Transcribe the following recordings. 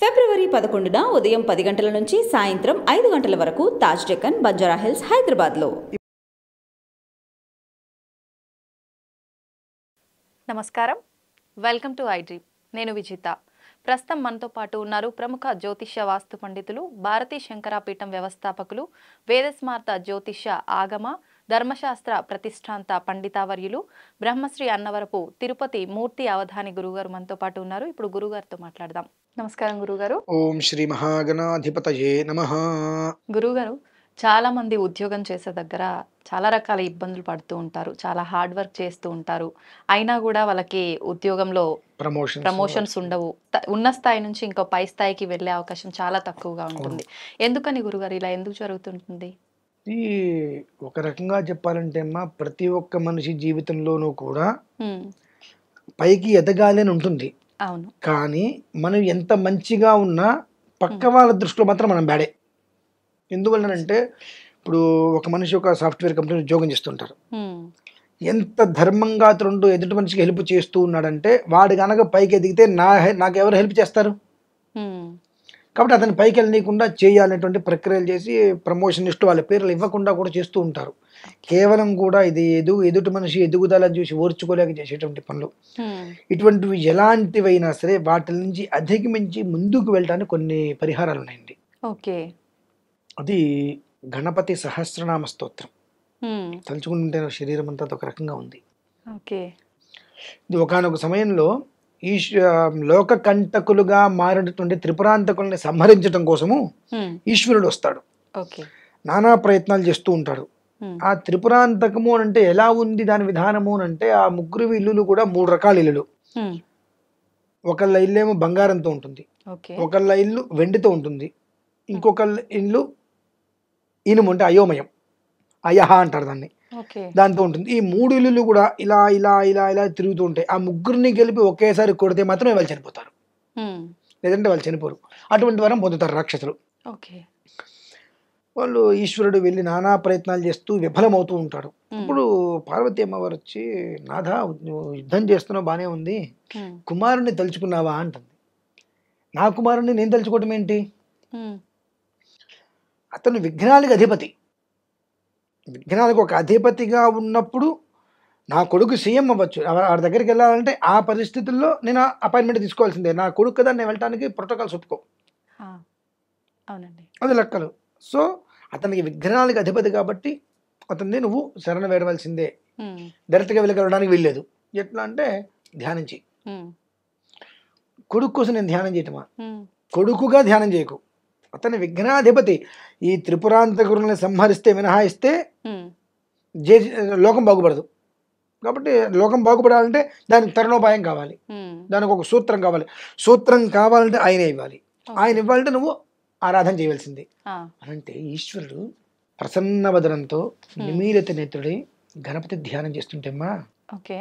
ఫిబ్రవరి పదకొండున ఉదయం పది గంటల నుంచి సాయంత్రం ఐదు గంటల వరకు తాజ్ డెక్కన్ బంజారా హిల్స్ హైదరాబాద్లో నమస్కారం వెల్కమ్ టు ఐడ్రీ నేను విజిత ప్రస్తుతం మనతో పాటు ఉన్నారు ప్రముఖ జ్యోతిష్య వాస్తు పండితులు భారతీ శంకరాపీఠం వ్యవస్థాపకులు వేదస్మార్త జ్యోతిష్య ఆగమ ధర్మశాస్త్ర ప్రతిష్టాంత పండితావర్యులు బ్రహ్మశ్రీ అన్నవరపు తిరుపతి మూర్తి అవధాని గురుగారు మనతో పాటు ఉన్నారు ఇప్పుడు గురుగారితో మాట్లాడదాం నమస్కారం గురుగారు ఓం శ్రీ మహాగణాధిపతయే నమ గురుగారు చాలా మంది ఉద్యోగం చేసే దగ్గర చాలా రకాల ఇబ్బందులు పడుతూ ఉంటారు చాలా హార్డ్ వర్క్ చేస్తూ ఉంటారు అయినా కూడా వాళ్ళకి ఉద్యోగంలో ప్రమోషన్ ప్రమోషన్స్ ఉండవు ఉన్న స్థాయి నుంచి ఇంకో పై స్థాయికి వెళ్ళే అవకాశం చాలా తక్కువగా ఉంటుంది ఎందుకని గురుగారు ఇలా ఎందుకు జరుగుతుంటుంది ఈ ఒక రకంగా చెప్పాలంటే అమ్మా ప్రతి ఒక్క మనిషి జీవితంలోనూ కూడా పైకి ఎదగాలని ఉంటుంది అవును కానీ మనం ఎంత మంచిగా ఉన్నా పక్క వాళ్ళ దృష్టిలో మాత్రం మనం బ్యాడే అంటే ఇప్పుడు ఒక మనిషి ఒక సాఫ్ట్వేర్ కంపెనీ ఉద్యోగం చేస్తుంటారు ఎంత ధర్మంగా అతడు ఎదుటి మనిషికి హెల్ప్ చేస్తూ ఉన్నాడంటే వాడు కనుక పైకి ఎదిగితే నా నాకు ఎవరు హెల్ప్ చేస్తారు కాబట్టి అతని పైకి వెళ్ళనీయకుండా చేయాలనేటువంటి ప్రక్రియలు చేసి ప్రమోషన్ ఇష్ట వాళ్ళ పేర్లు ఇవ్వకుండా కూడా చేస్తూ ఉంటారు కేవలం కూడా ఇది ఎదు ఎదుటి మనిషి ఎదుగుదలని చూసి ఓర్చుకోలేక చేసేటువంటి పనులు ఇటువంటివి ఎలాంటివైనా సరే వాటి నుంచి అధిగమించి ముందుకు వెళ్ళడానికి కొన్ని పరిహారాలు ఉన్నాయండి ఓకే అది గణపతి సహస్రనామ స్తోత్రం తలుచుకుంటే శరీరం అంతా ఒక రకంగా ఉంది ఓకే ఇది ఒకనొక సమయంలో ఈ లోక కంటకులుగా మారినటువంటి త్రిపురాంతకుల్ని సంహరించడం కోసము ఈశ్వరుడు వస్తాడు నానా ప్రయత్నాలు చేస్తూ ఉంటాడు ఆ త్రిపురాంతకము అంటే ఎలా ఉంది దాని విధానము అంటే ఆ ముగ్గురు ఇల్లులు కూడా మూడు రకాల ఇల్లులు ఒకళ్ళ ఇల్లేమో బంగారంతో ఉంటుంది ఒకళ్ళ ఇల్లు వెండితో ఉంటుంది ఇంకొకళ్ళ ఇల్లు ఇనుము అంటే అయోమయం అయహ అంటారు దాన్ని దాంతో ఉంటుంది ఈ మూడు ఇల్లులు కూడా ఇలా ఇలా ఇలా ఇలా తిరుగుతూ ఉంటాయి ఆ ముగ్గురిని గెలిపి ఒకేసారి కొడితే మాత్రమే వాళ్ళు చనిపోతారు లేదంటే వాళ్ళు చనిపోరు అటువంటి వరం పొందుతారు రాక్షసులు వాళ్ళు ఈశ్వరుడు వెళ్ళి నానా ప్రయత్నాలు చేస్తూ విఫలమవుతూ ఉంటాడు ఇప్పుడు పార్వతి అమ్మవారు వచ్చి నాథ యుద్ధం చేస్తున్నావు బాగానే ఉంది కుమారుణ్ణి తలుచుకున్నావా అంటుంది నా కుమారుణ్ణి నేను తలుచుకోవటం ఏంటి అతను విఘ్నాలకు అధిపతి విఘ్నాలకు ఒక అధిపతిగా ఉన్నప్పుడు నా కొడుకు సీఎం అవ్వచ్చు వాడి దగ్గరికి వెళ్ళాలంటే ఆ పరిస్థితుల్లో నేను అపాయింట్మెంట్ తీసుకోవాల్సిందే నా కొడుకు కదా నేను వెళ్ళటానికి ప్రోటోకాల్స్ ఒప్పుకో అవునండి అది లెక్కలు సో అతనికి విఘ్నాలకు అధిపతి కాబట్టి అతన్ని నువ్వు శరణ వేడవలసిందే డైరెక్ట్గా వెళ్ళగలడానికి వెళ్ళలేదు ఎట్లా అంటే ధ్యానించి కొడుకు కోసం నేను ధ్యానం చేయటమా కొడుకుగా ధ్యానం చేయకు అతని విఘ్నాధిపతి ఈ త్రిపురాంతకురుని సంహరిస్తే మినహాయిస్తే జే లోకం బాగుపడదు కాబట్టి లోకం బాగుపడాలంటే దానికి తరుణోపాయం కావాలి దానికి ఒక సూత్రం కావాలి సూత్రం కావాలంటే ఆయన ఇవ్వాలి ఆయన ఇవ్వాలంటే నువ్వు ఆరాధన చేయవలసింది అనంటే ఈశ్వరుడు ప్రసన్న వదనంతో నిమీలిత నేత్రుడై గణపతి ధ్యానం చేస్తుంటేమ్మా ఓకే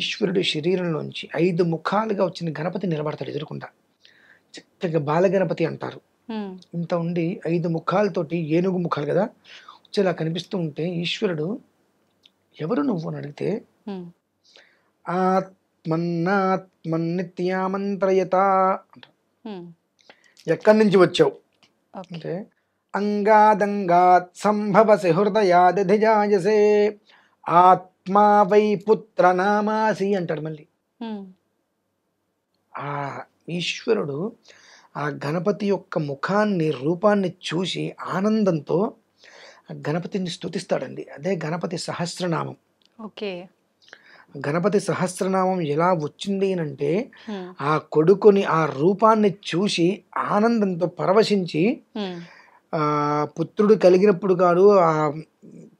ఈశ్వరుడు శరీరంలోంచి ఐదు ముఖాలుగా వచ్చిన గణపతి నిలబడతాడు ఎదురుకుండా చక్కగా బాలగణపతి అంటారు ఇంత ఉండి ఐదు ముఖాలతోటి ఏనుగు ముఖాలు కదా వచ్చి అలా కనిపిస్తూ ఉంటే ఈశ్వరుడు ఎవరు నువ్వు అని అడిగితే ఆత్మన్నాత్మన్నిత్యామంత్రయత అంటారు ఎక్కడి నుంచి వచ్చావు అంటే అంగాదంగాత్ సంభవసి హృదయాదిజాయసే ఆత్మా వై పుత్ర నామాసి అంటాడు మళ్ళీ ఆ ఈశ్వరుడు ఆ గణపతి యొక్క ముఖాన్ని రూపాన్ని చూసి ఆనందంతో గణపతిని స్థుతిస్తాడండి అదే గణపతి సహస్రనామం ఓకే గణపతి సహస్రనామం ఎలా వచ్చింది అంటే ఆ కొడుకుని ఆ రూపాన్ని చూసి ఆనందంతో పరవశించి ఆ పుత్రుడు కలిగినప్పుడు కాదు ఆ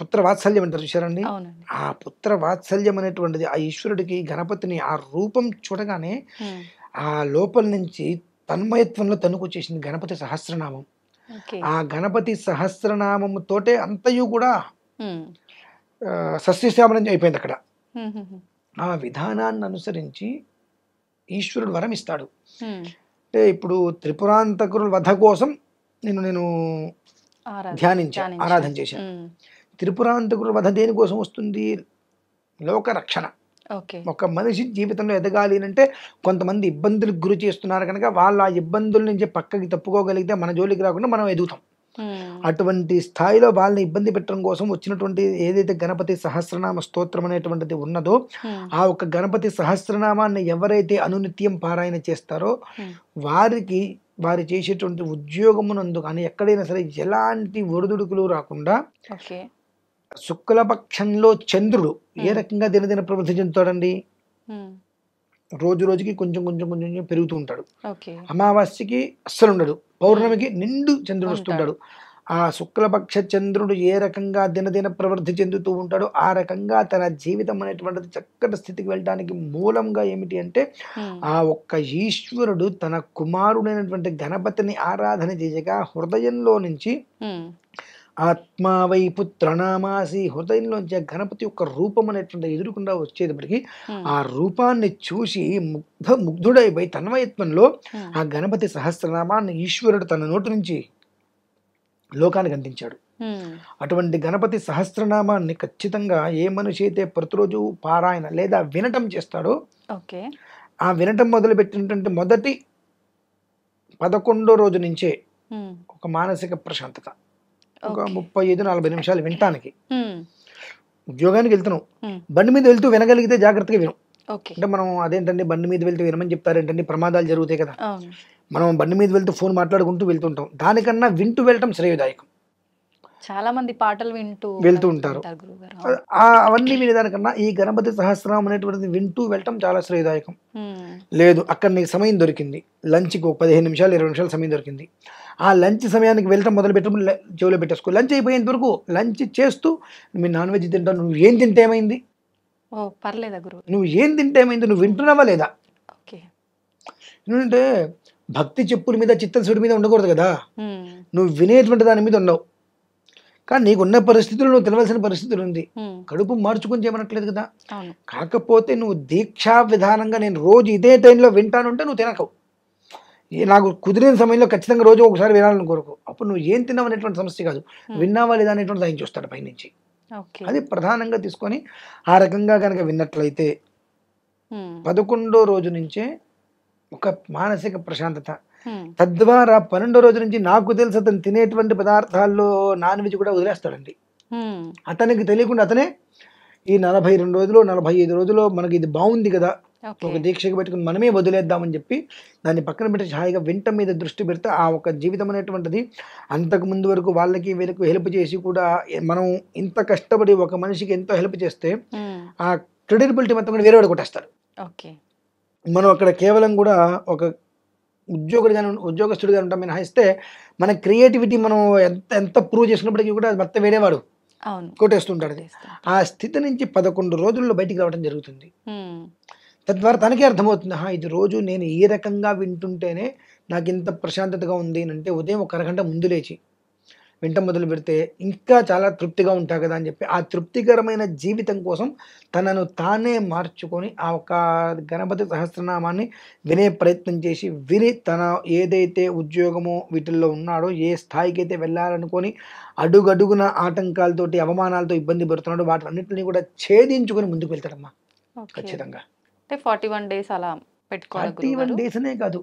పుత్ర వాత్సల్యం అంటారు చూసారండి ఆ పుత్ర వాత్సల్యం అనేటువంటిది ఆ ఈశ్వరుడికి గణపతిని ఆ రూపం చూడగానే ఆ లోపల నుంచి తన్మయత్వంలో తణుకు వచ్చేసింది గణపతి సహస్రనామం ఆ గణపతి సహస్రనామముతోటే అంతయు కూడా సస్యశ్యామలం అయిపోయింది అక్కడ ఆ విధానాన్ని అనుసరించి ఈశ్వరుడు వరం ఇస్తాడు అంటే ఇప్పుడు త్రిపురాంతకురుల వధ కోసం నేను నేను ధ్యానించాను ఆరాధన చేశాను త్రిపురాంతకురుల వధ దేనికోసం వస్తుంది లోకరక్షణ ఒక మనిషి జీవితంలో ఎదగాలి అంటే కొంతమంది ఇబ్బందులకు గురి చేస్తున్నారు కనుక వాళ్ళు ఆ ఇబ్బందుల నుంచి పక్కకి తప్పుకోగలిగితే మన జోలికి రాకుండా మనం ఎదుగుతాం అటువంటి స్థాయిలో వాళ్ళని ఇబ్బంది పెట్టడం కోసం వచ్చినటువంటి ఏదైతే గణపతి సహస్రనామ స్తోత్రం అనేటువంటిది ఉన్నదో ఆ ఒక గణపతి సహస్రనామాన్ని ఎవరైతే అనునిత్యం పారాయణ చేస్తారో వారికి వారు చేసేటువంటి ఉద్యోగమునందు కానీ ఎక్కడైనా సరే ఎలాంటి ఒడిదుడుకులు రాకుండా శుక్లపక్షంలో చంద్రుడు ఏ రకంగా దినదిన ప్రవృద్ధి చెందుతాడండి రోజు రోజుకి కొంచెం కొంచెం కొంచెం పెరుగుతూ ఉంటాడు అమావాస్యకి అస్సలు ఉండడు పౌర్ణమికి నిండు చంద్రుడు వస్తుంటాడు ఆ శుక్లపక్ష చంద్రుడు ఏ రకంగా దినదిన ప్రవృద్ధి చెందుతూ ఉంటాడో ఆ రకంగా తన జీవితం అనేటువంటిది చక్కటి స్థితికి వెళ్ళడానికి మూలంగా ఏమిటి అంటే ఆ ఒక్క ఈశ్వరుడు తన కుమారుడైనటువంటి గణపతిని ఆరాధన చేయగా హృదయంలో నుంచి ఆత్మా వైపుత్ర పుత్రనామాసి హృదయంలోంచి గణపతి యొక్క రూపం అనేటువంటి ఎదురుకుండా వచ్చేటప్పటికి ఆ రూపాన్ని చూసి ముగ్ధ ముగ్ధుడైపోయి తన్వయత్వంలో ఆ గణపతి సహస్రనామాన్ని ఈశ్వరుడు తన నోటి నుంచి లోకానికి అందించాడు అటువంటి గణపతి సహస్రనామాన్ని ఖచ్చితంగా ఏ మనిషి అయితే ప్రతిరోజు పారాయణ లేదా వినటం చేస్తాడో ఆ వినటం మొదలుపెట్టినటువంటి మొదటి పదకొండో రోజు నుంచే ఒక మానసిక ప్రశాంతత ఒక ముప్పై ఐదు నలభై నిమిషాలు వినటానికి ఉద్యోగానికి వెళ్తున్నాం బండి మీద వెళ్తూ వినగలిగితే జాగ్రత్తగా విను అంటే మనం అదేంటండి బండి మీద వెళ్తూ వినమని చెప్తారు ఏంటంటే ప్రమాదాలు జరుగుతాయి కదా మనం బండి మీద వెళ్తూ ఫోన్ మాట్లాడుకుంటూ వెళ్తుంటాం దానికన్నా వింటూ వెళ్ళటం శ్రేయదాయకం చాలా మంది పాటలు వింటూ వెళ్తూ ఉంటారు అవన్నీ వినేదానికన్నా ఈ గణపతి సహస్రం అనేటువంటిది వింటూ వెళ్ళటం చాలా శ్రేయదాయకం లేదు అక్కడ నీకు సమయం దొరికింది లంచ్కి ఒక పదిహేను నిమిషాలు ఇరవై నిమిషాలు సమయం దొరికింది ఆ లంచ్ సమయానికి వెళ్ళడం మొదలు పెట్టడం చెవిలో పెట్టేసుకో లంచ్ అయిపోయేంత వరకు లంచ్ చేస్తూ మీ నాన్ వెజ్ తింటావు నువ్వు ఏం తింటే ఏమైంది పర్లేదా నువ్వు ఏం తింటే ఏమైంది నువ్వు వింటున్నావా లేదా ఎందుకంటే భక్తి చెప్పుల మీద చిత్తశుడి మీద ఉండకూడదు కదా నువ్వు వినేటువంటి దాని మీద ఉండవు కానీ నీకున్న పరిస్థితులు నువ్వు తినవలసిన పరిస్థితులు ఉంది కడుపు మార్చుకుని చేయమనట్లేదు కదా కాకపోతే నువ్వు దీక్షా విధానంగా నేను రోజు ఇదే టైంలో వింటానుంటే నువ్వు తినకవు నాకు కుదిరిన సమయంలో ఖచ్చితంగా రోజు ఒకసారి వినాలని కోరుకు అప్పుడు నువ్వు ఏం తిన్నావు అనేటువంటి సమస్య కాదు hmm. విన్నావా లేదా అనేటువంటి ఆయన చూస్తాడు పైనుంచి అది ప్రధానంగా తీసుకొని ఆ రకంగా కనుక విన్నట్లయితే hmm. పదకొండో రోజు నుంచే ఒక మానసిక ప్రశాంతత hmm. తద్వారా పన్నెండో రోజు నుంచి నాకు తెలిసి అతను తినేటువంటి పదార్థాల్లో నాన్ వెజ్ కూడా వదిలేస్తాడండి అతనికి తెలియకుండా అతనే ఈ నలభై రెండు రోజులు నలభై ఐదు రోజులు మనకి ఇది బాగుంది కదా ఒక దీక్షకు పెట్టుకుని మనమే వదిలేద్దామని చెప్పి దాన్ని పక్కన పెట్టి హాయిగా వింట మీద దృష్టి పెడితే ఆ ఒక జీవితం అనేటువంటిది అంతకు ముందు వరకు వాళ్ళకి వీళ్ళకి హెల్ప్ చేసి కూడా మనం ఇంత కష్టపడి ఒక మనిషికి ఎంతో హెల్ప్ చేస్తే ఆ క్రెడిబిలిటీ మొత్తం కూడా వేరే వాడు కొట్టేస్తారు ఓకే మనం అక్కడ కేవలం కూడా ఒక ఉద్యోగుడిగా ఉద్యోగస్తుడిగా ఉంటాం మినహాయిస్తే మన క్రియేటివిటీ మనం ఎంత ఎంత ప్రూవ్ చేసినప్పటికీ కూడా మొత్తం వేరేవాడు కొట్టేస్తుంటాడు ఆ స్థితి నుంచి పదకొండు రోజుల్లో బయటికి రావడం జరుగుతుంది తద్వారా తనకే అర్థమవుతుంది ఇది రోజు నేను ఏ రకంగా వింటుంటేనే నాకు ఇంత ప్రశాంతతగా ఉంది అంటే ఉదయం ఒక అరగంట ముందు లేచి వింట మొదలు పెడితే ఇంకా చాలా తృప్తిగా ఉంటాయి కదా అని చెప్పి ఆ తృప్తికరమైన జీవితం కోసం తనను తానే మార్చుకొని ఆ ఒక గణపతి సహస్రనామాన్ని వినే ప్రయత్నం చేసి విని తన ఏదైతే ఉద్యోగమో వీటిల్లో ఉన్నాడో ఏ స్థాయికి అయితే వెళ్ళాలనుకొని అడుగడుగున ఆటంకాలతోటి అవమానాలతో ఇబ్బంది పెడుతున్నాడో వాటి అన్నింటినీ కూడా ఛేదించుకొని ముందుకు వెళ్తాడమ్మా ఖచ్చితంగా అంటే ఫార్టీ వన్ డేస్ అలా పెట్టుకోవాలి కాదు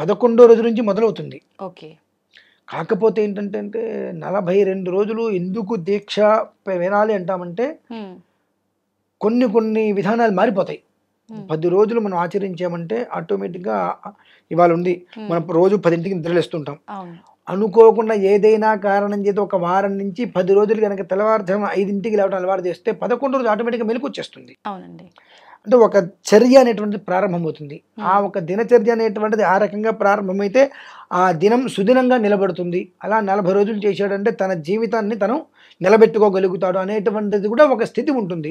పదకొండో రోజు నుంచి మొదలవుతుంది ఓకే కాకపోతే ఏంటంటే అంటే నలభై రెండు రోజులు ఎందుకు దీక్ష వినాలి అంటామంటే కొన్ని కొన్ని విధానాలు మారిపోతాయి పది రోజులు మనం ఆచరించామంటే ఆటోమేటిక్గా ఇవాళ ఉంది మనం రోజు పదింటికి నిద్రలేస్తుంటాం అనుకోకుండా ఏదైనా కారణం చేత ఒక వారం నుంచి పది రోజులు కనుక తెల్లవారుజామున ఐదింటికి లేవడం అలవాటు చేస్తే పదకొండు రోజులు ఆటోమేటిక్గా మెలకు వచ్చేస్తుంది అవునండి అంటే ఒక చర్య అనేటువంటిది ప్రారంభమవుతుంది ఆ ఒక దినచర్య అనేటువంటిది ఆ రకంగా ప్రారంభమైతే ఆ దినం సుదినంగా నిలబడుతుంది అలా నలభై రోజులు చేశాడంటే తన జీవితాన్ని తను నిలబెట్టుకోగలుగుతాడు అనేటువంటిది కూడా ఒక స్థితి ఉంటుంది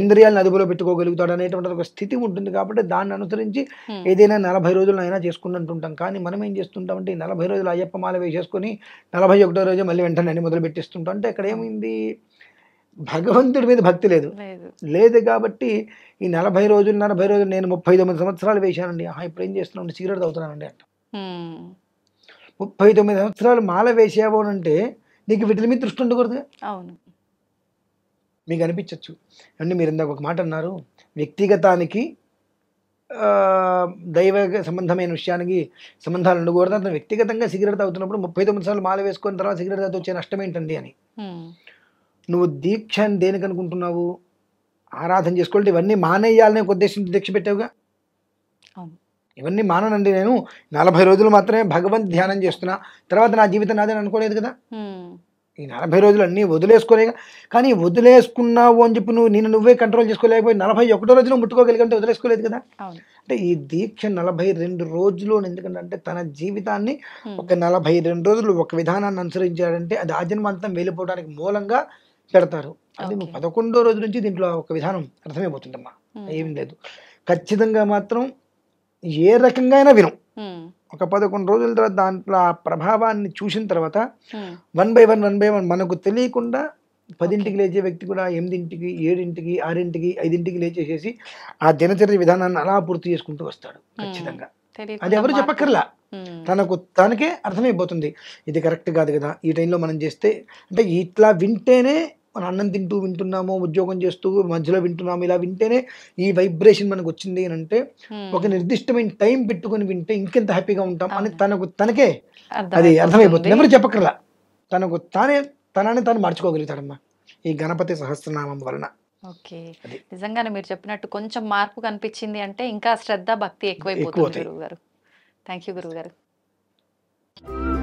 ఇంద్రియాలను అదుపులో పెట్టుకోగలుగుతాడు అనేటువంటిది ఒక స్థితి ఉంటుంది కాబట్టి దాన్ని అనుసరించి ఏదైనా నలభై రోజులు అయినా చేసుకున్నట్టుంటాం కానీ మనం ఏం చేస్తుంటాం అంటే నలభై రోజులు అయ్యప్ప మాల వేసేసుకొని నలభై ఒకటో రోజు మళ్ళీ వెంటనే మొదలు పెట్టిస్తుంటాం అంటే ఇక్కడ ఏమైంది భగవంతుడి మీద భక్తి లేదు లేదు కాబట్టి ఈ నలభై రోజులు నలభై రోజులు నేను ముప్పై తొమ్మిది సంవత్సరాలు వేశానండి ఆహా ఇప్పుడు ఏం చేస్తున్నాను సిగరెట్ తాగుతున్నానండి అంట ముప్పై తొమ్మిది సంవత్సరాలు మాల వేసావు అని అంటే నీకు వీటి మీద దృష్టి ఉండకూడదు అవును మీకు అనిపించవచ్చు అండి మీరు ఇందాక ఒక మాట అన్నారు వ్యక్తిగతానికి దైవ సంబంధమైన విషయానికి సంబంధాలు ఉండకూడదు అతను వ్యక్తిగతంగా సిగరెట్ తాగుతున్నప్పుడు ముప్పై తొమ్మిది సార్లు మాల వేసుకున్న తర్వాత సిగరెట్ తాగుతూ వచ్చే నష్టం ఏంటండి అని నువ్వు దీక్ష అని దేనికి అనుకుంటున్నావు ఆరాధన చేసుకోవాలి ఇవన్నీ మానేయాలనే ఒక ఉద్దేశం దీక్ష పెట్టావుగా ఇవన్నీ మాననండి నేను నలభై రోజులు మాత్రమే భగవంత్ ధ్యానం చేస్తున్నా తర్వాత నా జీవితం నాదని అనుకోలేదు కదా ఈ నలభై రోజులు అన్నీ వదిలేసుకోలేక కానీ వదిలేసుకున్నావు అని చెప్పి నువ్వు నేను నువ్వే కంట్రోల్ చేసుకోలేకపోయి నలభై ఒకటో రోజులు ముట్టుకోగలిగంటే వదిలేసుకోలేదు కదా అంటే ఈ దీక్ష నలభై రెండు రోజులు ఎందుకంటే తన జీవితాన్ని ఒక నలభై రెండు రోజులు ఒక విధానాన్ని అనుసరించాడంటే అది ఆజన్మంతం వెళ్ళిపోవడానికి మూలంగా పెడతారు అది పదకొండో రోజు నుంచి దీంట్లో ఒక విధానం అర్థమైపోతుందమ్మా ఏం లేదు ఖచ్చితంగా మాత్రం ఏ రకంగా అయినా వినం ఒక పదకొండు రోజుల తర్వాత దాంట్లో ఆ ప్రభావాన్ని చూసిన తర్వాత one by one one by one మనకు తెలియకుండా పదింటికి లేచే వ్యక్తి కూడా ఎనిమిదింటికి ఏడింటికి ఆరింటికి ఐదింటికి లేచేసేసి ఆ దినచర్య విధానాన్ని అలా పూర్తి చేసుకుంటూ వస్తాడు ఖచ్చితంగా అది ఎవరు చెప్పక్కర్లా తనకు తనకే అర్థమైపోతుంది ఇది కరెక్ట్ కాదు కదా ఈ టైంలో మనం చేస్తే అంటే ఇట్లా వింటేనే మన అన్నం తింటూ వింటున్నాము ఉద్యోగం చేస్తూ మధ్యలో వింటున్నాము ఇలా వింటేనే ఈ వైబ్రేషన్ మనకు వచ్చింది అని అంటే ఒక నిర్దిష్టమైన టైం పెట్టుకొని వింటే ఇంకెంత హ్యాపీగా ఉంటాం అని తనకు తనకే అది అర్థమైపోతుంది ఎవరు చెప్పకర్లా తనకు తానే తనని తాను మార్చుకోగలుగుతాడమ్మా ఈ గణపతి సహస్రనామం వలన ఓకే నిజంగానే మీరు చెప్పినట్టు కొంచెం మార్పు కనిపించింది అంటే ఇంకా శ్రద్ధ భక్తి ఎక్కువైపోతుంది గురువు గారు థ్యాంక్ యూ గురువు గారు